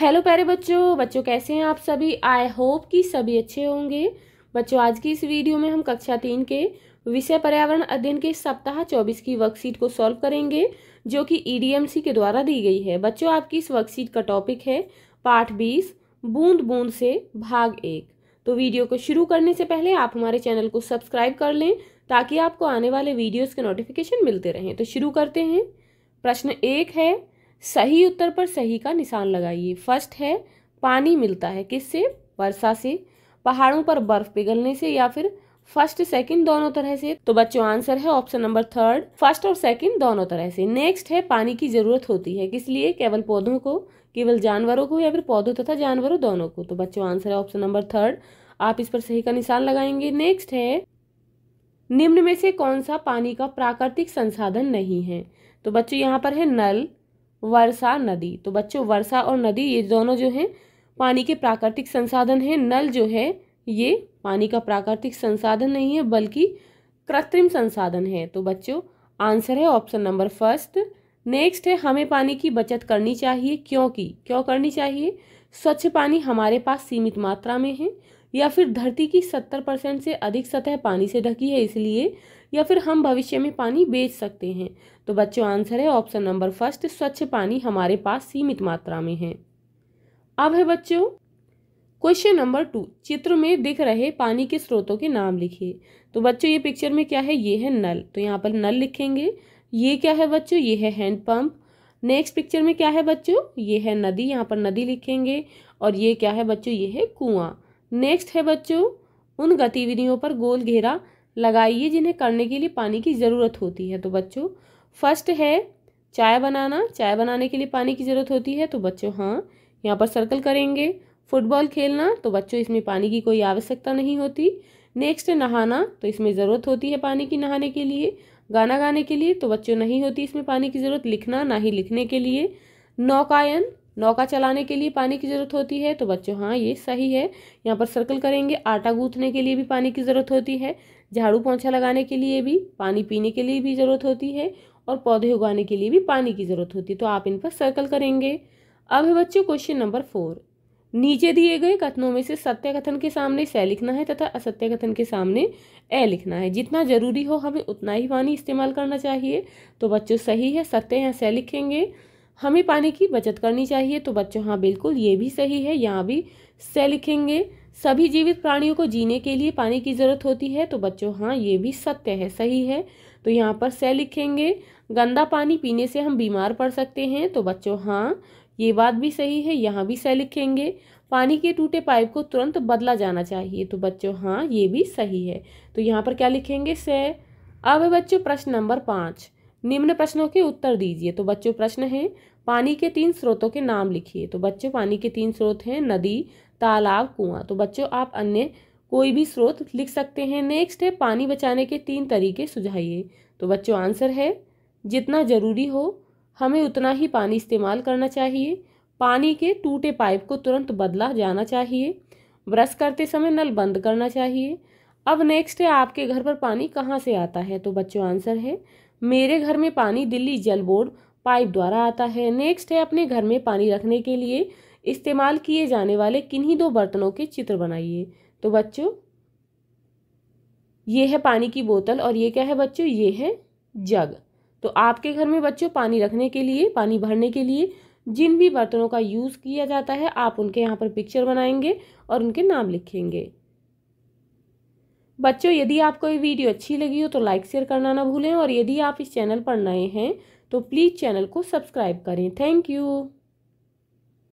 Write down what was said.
hello प्यारे बच्चों बच्चों कैसे हैं आप सभी आई होप कि सभी अच्छे होंगे बच्चों आज की इस वीडियो में हम कक्षा तीन के विषय पर्यावरण अध्ययन के सप्ताह चौबीस की वर्कशीट को सॉल्व करेंगे जो कि ईडीएमसी e के द्वारा दी गई है बच्चों आपकी इस वर्कशीट का टॉपिक है पाठ बीस बूंद बूंद से भाग एक तो वीडियो को शुरू करने से पहले आप हमारे चैनल को सब्सक्राइब कर लें ताकि आपको आने वाले वीडियोज़ के नोटिफिकेशन मिलते रहें तो शुरू करते हैं प्रश्न एक है सही उत्तर पर सही का निशान लगाइए फर्स्ट है पानी मिलता है किससे वर्षा से पहाड़ों पर बर्फ पिघलने से या फिर फर्स्ट सेकंड दोनों तरह से तो बच्चों आंसर है ऑप्शन नंबर थर्ड फर्स्ट और सेकंड दोनों तरह से नेक्स्ट है पानी की जरूरत होती है किस लिए केवल पौधों को केवल जानवरों को या फिर पौधों तथा जानवरों दोनों को तो बच्चों आंसर है ऑप्शन नंबर थर्ड आप इस पर सही का निशान लगाएंगे नेक्स्ट है निम्न में से कौन सा पानी का प्राकृतिक संसाधन नहीं है तो बच्चों यहाँ पर है नल वर्षा नदी तो बच्चों वर्षा और नदी ये दोनों जो हैं पानी के प्राकृतिक संसाधन हैं नल जो है ये पानी का प्राकृतिक संसाधन नहीं है बल्कि कृत्रिम संसाधन है तो बच्चों आंसर है ऑप्शन नंबर फर्स्ट नेक्स्ट है हमें पानी की बचत करनी चाहिए क्योंकि क्यों करनी चाहिए स्वच्छ पानी हमारे पास सीमित मात्रा में है या फिर धरती की सत्तर परसेंट से अधिक सतह पानी से ढकी है इसलिए या फिर हम भविष्य में पानी बेच सकते हैं तो बच्चों आंसर है ऑप्शन नंबर फर्स्ट स्वच्छ पानी हमारे पास सीमित मात्रा में है अब है बच्चों क्वेश्चन नंबर टू चित्र में दिख रहे पानी के स्रोतों के नाम लिखिए तो बच्चों ये पिक्चर में क्या है ये है नल तो यहाँ पर नल लिखेंगे ये क्या है बच्चों ये है हैंडपम्प नेक्स्ट पिक्चर में क्या है बच्चों ये है नदी यहाँ पर नदी लिखेंगे और ये क्या है बच्चों ये है कुआं नेक्स्ट है बच्चों उन गतिविधियों पर गोल घेरा लगाइए जिन्हें करने के लिए पानी की ज़रूरत होती है तो बच्चों फर्स्ट है चाय बनाना चाय बनाने के लिए पानी की ज़रूरत होती है तो बच्चों हाँ यहाँ पर सर्कल करेंगे फुटबॉल खेलना तो बच्चों इसमें पानी की कोई आवश्यकता नहीं होती नेक्स्ट नहाना तो इसमें ज़रूरत होती है पानी की नहाने के लिए गाना गाने के लिए तो बच्चों नहीं होती इसमें पानी की ज़रूरत लिखना ना ही लिखने के लिए नौकायन नौका चलाने के लिए पानी की ज़रूरत होती है तो बच्चों हाँ ये सही है यहाँ पर सर्कल करेंगे आटा गूँथने के लिए भी पानी की ज़रूरत होती है झाड़ू पोछा लगाने के लिए भी पानी पीने के लिए भी ज़रूरत होती है और पौधे उगाने के लिए भी पानी की ज़रूरत होती है तो आप इन पर सर्कल करेंगे अब है बच्चों क्वेश्चन नंबर फोर नीचे दिए गए कथनों में से सत्य कथन के सामने स लिखना है तथा असत्य कथन के सामने ए लिखना है जितना जरूरी हो हमें उतना ही पानी इस्तेमाल करना चाहिए तो बच्चों सही है सत्य यहाँ स लिखेंगे हमें पानी की बचत करनी चाहिए तो बच्चों हाँ बिल्कुल ये भी सही है यहाँ भी स लिखेंगे सभी जीवित प्राणियों को जीने के लिए पानी की ज़रूरत होती है तो बच्चों हाँ ये भी सत्य है सही है तो यहाँ पर सह लिखेंगे गंदा पानी पीने से हम बीमार पड़ सकते हैं तो बच्चों हाँ ये बात भी सही है यहाँ भी सह लिखेंगे पानी के टूटे पाइप को तुरंत बदला जाना चाहिए तो बच्चों हाँ ये भी सही है तो यहाँ पर क्या लिखेंगे स अब बच्चों प्रश्न नंबर पाँच निम्न प्रश्नों के उत्तर दीजिए तो बच्चों प्रश्न है पानी के तीन स्रोतों के नाम लिखिए तो बच्चों पानी के तीन स्रोत हैं नदी तालाब कुआं तो बच्चों आप अन्य कोई भी स्रोत लिख सकते हैं नेक्स्ट है पानी बचाने के तीन तरीके सुझाइए तो बच्चों आंसर है जितना ज़रूरी हो हमें उतना ही पानी इस्तेमाल करना चाहिए पानी के टूटे पाइप को तुरंत बदला जाना चाहिए ब्रश करते समय नल बंद करना चाहिए अब नेक्स्ट है आपके घर पर पानी कहाँ से आता है तो बच्चों आंसर है मेरे घर में पानी दिल्ली जल बोर्ड पाइप द्वारा आता है नेक्स्ट है अपने घर में पानी रखने के लिए इस्तेमाल किए जाने वाले किन्हीं दो बर्तनों के चित्र बनाइए तो बच्चों ये है पानी की बोतल और ये क्या है बच्चों ये है जग तो आपके घर में बच्चों पानी रखने के लिए पानी भरने के लिए जिन भी बर्तनों का यूज़ किया जाता है आप उनके यहाँ पर पिक्चर बनाएंगे और उनके नाम लिखेंगे बच्चों यदि आपको ये वीडियो अच्छी लगी हो तो लाइक शेयर करना ना भूलें और यदि आप इस चैनल पर नए हैं तो प्लीज़ चैनल को सब्सक्राइब करें थैंक यू